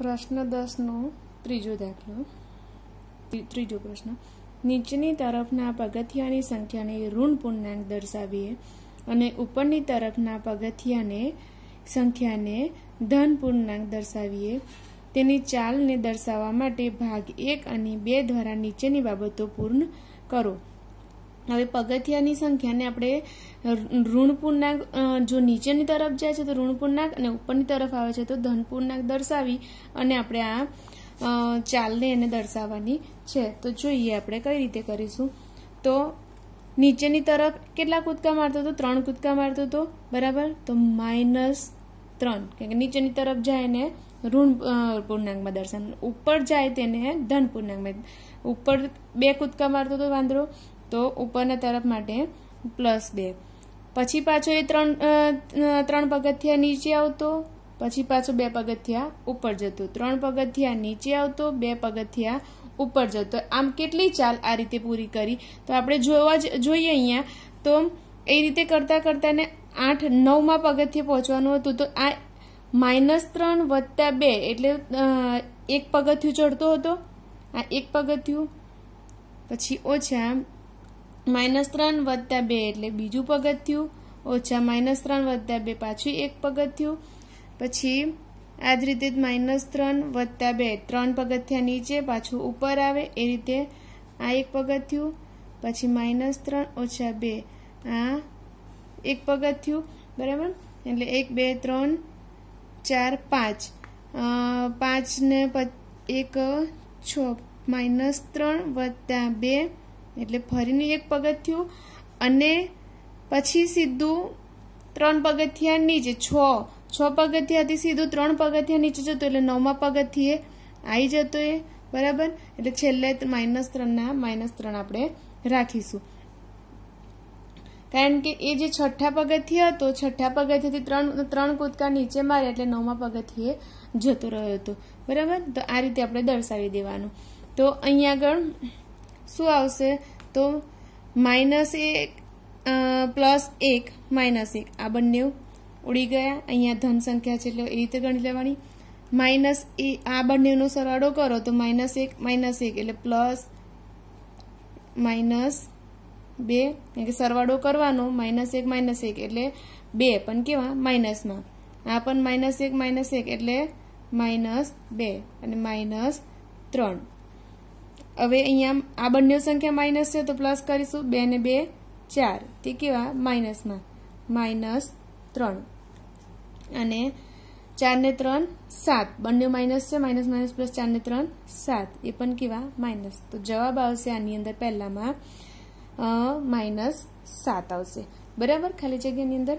પ્રશ્ન દસનો ત્રીજો દાખલો ત્રીજો પ્રશ્ન નીચેની તરફના પગથિયાની સંખ્યાને ઋણ પૂર્ણાંક દર્શાવીએ અને ઉપરની તરફના પગથિયાને સંખ્યાને ધન પૂર્ણાંક દર્શાવીએ તેની ચાલને દર્શાવવા માટે ભાગ એક અને બે દ્વારા નીચેની બાબતો પૂર્ણ કરો હવે પગથિયાની સંખ્યાને આપણે ઋણ પૂર્ણાંક જો નીચેની તરફ જાય છે તો ઋણ પૂર્ણાંક અને ઉપરની તરફ આવે છે તો ધન પૂર્ણાંક દર્શાવી અને આપણે આ ચાલને એને દર્શાવવાની છે તો જોઈએ આપણે કઈ રીતે કરીશું તો નીચેની તરફ કેટલા કૂદકા મારતો હતો ત્રણ કૂદકા મારતો હતો બરાબર તો માઇનસ ત્રણ કેમ કે નીચેની તરફ જાય એને ઋણ પૂર્ણાંકમાં દર્શાવ ઉપર જાય તેને ધન પૂર્ણાંકમાં ઉપર બે કૂદકા મારતો હતો વાંદરો તો ઉપરના તરફ માટે પ્લસ બે પછી પાછો એ ત્રણ ત્રણ પગથિયા નીચે આવતો પછી પાછો બે પગથિયા ઉપર જતો ત્રણ પગથિયા નીચે આવતો બે પગથિયા ઉપર જતો આમ કેટલી ચાલ આ રીતે પૂરી કરી તો આપણે જોવા જ જોઈએ અહીંયા તો એ રીતે કરતાં કરતાં ને આઠ નવમાં પગથિયે પહોંચવાનું હતું તો આ માઇનસ ત્રણ વત્તા બે એટલે એક પગથિયું ચડતો હતો આ એક પગથિયું પછી ઓછા માઇનસ ત્રણ વત્તા બે એટલે બીજું પગથિયું ઓછા માઇનસ ત્રણ વધતા બે પાછું એક પગથિયું પછી આ જ રીતે માઇનસ ત્રણ વધતા બે ત્રણ પગથિયા નીચે પાછું ઉપર આવે એ રીતે આ એક પગથિયું પછી માઇનસ ત્રણ ઓછા બે આ એક પગથિયું બરાબર એટલે એક બે ત્રણ ચાર પાંચ પાંચને એક છ માઇનસ ત્રણ વત્તા બે એટલે ફરીનું એક પગથિયું અને પછી સીધું ત્રણ પગથિયા નીચે છ છ પગથિયાથી સીધું ત્રણ પગથિયા નીચે જતું એટલે નવમા પગથિયે આવી જતો એ બરાબર એટલે છેલ્લે માઇનસ ત્રણના માઇનસ ત્રણ આપણે રાખીશું કારણ કે એ જે છઠ્ઠા પગથિયા હતો છઠ્ઠા પગથિયાથી ત્રણ ત્રણ કૂદકા નીચે મારે એટલે નવમા પગથિયે જતો રહ્યો હતો બરાબર તો આ રીતે આપણે દર્શાવી દેવાનું તો અહીંયા આગળ શું આવશે તો માઇનસ એક પ્લસ એક માઇનસ એક આ બંને ઉડી ગયા અહીંયા ધન સંખ્યા છે એટલે એ રીતે ગણી લેવાની માઇનસ એ આ બંનેનો સરવાળો કરો તો માઇનસ એક માઇનસ એક એટલે પ્લસ માઇનસ બે એટલે સરવાળો કરવાનો માઇનસ એક માઇનસ એક એટલે બે પણ કેવા માઇનસમાં આ પણ માઇનસ એક માઇનસ એક એટલે માઇનસ બે અને માઇનસ ત્રણ હવે અહીંયા આ બંને સંખ્યા માઇનસ છે તો પ્લસ કરીશું બે ને બે ચાર તે કેવા માઇનસમાં માઇનસ ત્રણ અને ચાર ને ત્રણ સાત બંને માઇનસ છે માઇનસ માઇનસ પ્લસ ચાર ને ત્રણ સાત એ પણ કેવા માઇનસ તો જવાબ આવશે આની અંદર પહેલામાં માઇનસ સાત આવશે બરાબર ખાલી જગ્યાની અંદર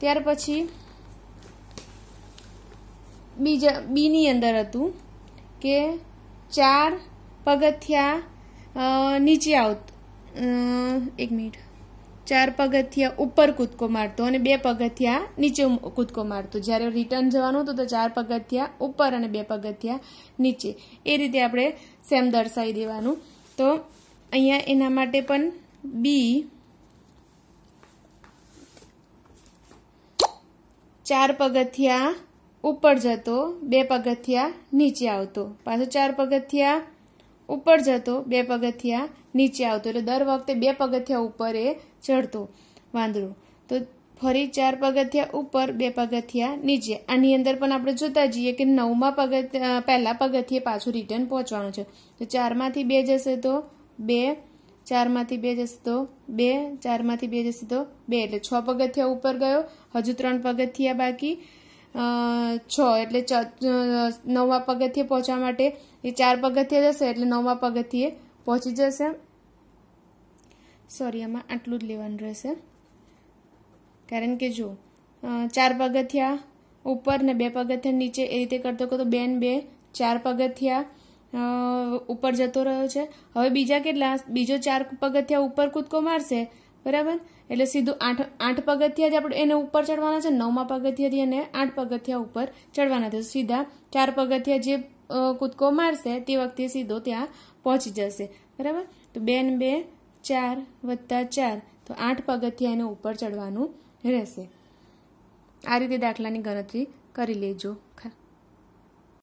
ત્યાર પછી બીજા બીની અંદર હતું કે ચાર પગથિયા નીચે આવતો એક મિનિટ ચાર પગથિયા ઉપર કૂદકો મારતો અને બે પગથિયા નીચે કૂદકો મારતો જ્યારે રિટર્ન જવાનું હતું તો ચાર પગથિયા ઉપર અને બે પગથિયા નીચે એ રીતે આપણે સેમ દર્શાવી દેવાનું તો અહીંયા એના માટે પણ બી ચાર પગથિયા ઉપર જતો બે પગથિયા નીચે આવતો પાછો ચાર પગથિયા ઉપર જતો બે પગથિયા નીચે આવતો એટલે દર વખતે બે પગથિયા ઉપર એ ચડતો વાંદરો તો ફરી ચાર પગથિયા ઉપર બે પગથિયા નીચે આની અંદર પણ આપણે જોતા જઈએ કે નવમાં પગથિયા પહેલા પગથિયે પાછું રિટર્ન પહોંચવાનું છે તો ચારમાંથી બે જશે તો બે ચારમાંથી બે જશે તો બે ચારમાંથી બે જશે તો બે એટલે છ પગથિયા ઉપર ગયો હજુ ત્રણ પગથિયા બાકી છ એટલે નવમા પગથિયે પહોંચવા માટે એ ચાર પગથિયા જશે એટલે નવમા પગથિયે પહોંચી જશે સોરી એમાં આટલું જ લેવાનું રહેશે કારણ કે જો ચાર પગથિયા ઉપર ને બે પગથિયા નીચે એ રીતે કરતો કરતો બે ને બે ચાર પગથિયા ઉપર જતો રહ્યો છે હવે બીજા કેટલા બીજો ચાર પગથિયા ઉપર કૂદકો મારશે બરાબર એટલે સીધું આઠ આઠ પગથિયાથી આપણે એને ઉપર ચડવાના છે નવમા પગથિયાથી અને આઠ પગથિયા ઉપર ચડવાના છે સીધા ચાર પગથિયા જે કૂદકો મારશે તે વખતે સીધો ત્યાં પહોંચી જશે બરાબર તો બેન બે ચાર વત્તા ચાર તો આઠ પગથિયા એને ઉપર ચડવાનું રહેશે આ રીતે દાખલાની ગણતરી કરી લેજો